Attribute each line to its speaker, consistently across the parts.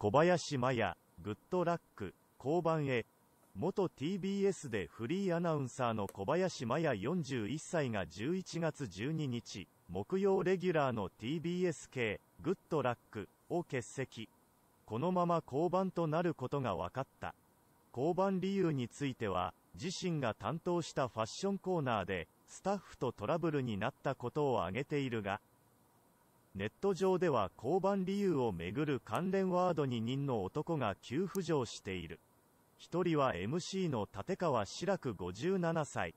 Speaker 1: 小林麻也、グッドラック、交番へ、元 TBS でフリーアナウンサーの小林麻也41歳が11月12日、木曜レギュラーの TBS 系、グッドラックを欠席。このまま降板となることが分かった。降板理由については、自身が担当したファッションコーナーで、スタッフとトラブルになったことを挙げているが、ネット上では降板理由をめぐる関連ワードに人の男が急浮上している。一人は MC の立川志らく57歳。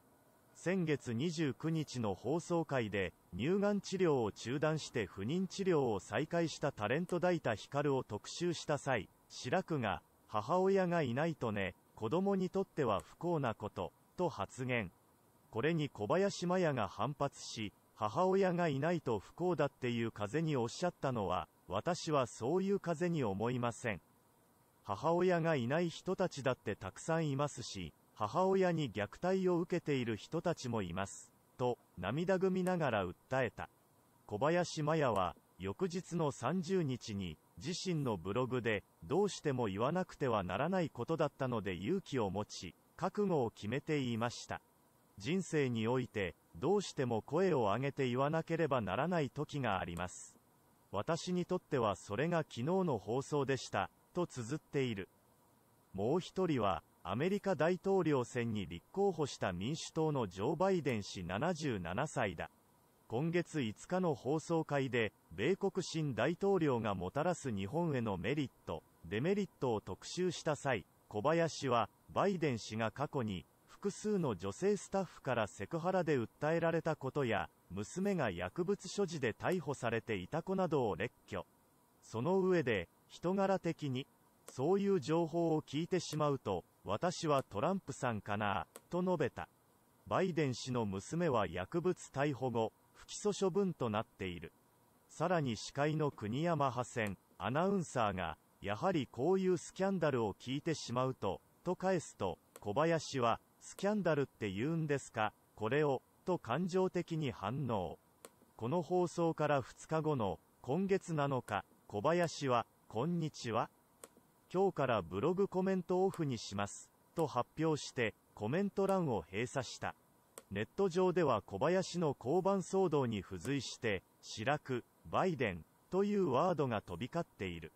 Speaker 1: 先月29日の放送回で、乳がん治療を中断して不妊治療を再開したタレント大田光を特集した際、志らくが、母親がいないとね、子供にとっては不幸なこと、と発言。これに小林麻也が反発し、母親がいないと不幸だっていう風におっしゃったのは、私はそういう風に思いません。母親がいない人たちだってたくさんいますし、母親に虐待を受けている人たちもいます。と、涙ぐみながら訴えた。小林麻也は、翌日の30日に、自身のブログで、どうしても言わなくてはならないことだったので勇気を持ち、覚悟を決めて言いました。人生において、どうしても声を上げて言わなければならない時があります。私にとってはそれが昨日の放送でした、と綴っている。もう一人は、アメリカ大統領選に立候補した民主党のジョー・バイデン氏77歳だ。今月5日の放送会で、米国新大統領がもたらす日本へのメリット、デメリットを特集した際、小林は、バイデン氏が過去に、複数の女性スタッフからセクハラで訴えられたことや、娘が薬物所持で逮捕されていた子などを列挙。その上で、人柄的に、そういう情報を聞いてしまうと、私はトランプさんかなと述べた。バイデン氏の娘は薬物逮捕後、不起訴処分となっている。さらに司会の国山派遣、アナウンサーが、やはりこういうスキャンダルを聞いてしまうと、と返すと、小林は、スキャンダルって言うんですか、これを、と感情的に反応。この放送から2日後の、今月7日、小林は、こんにちは。今日からブログコメントオフにします、と発表して、コメント欄を閉鎖した。ネット上では小林の降板騒動に付随して、白く、バイデン、というワードが飛び交っている。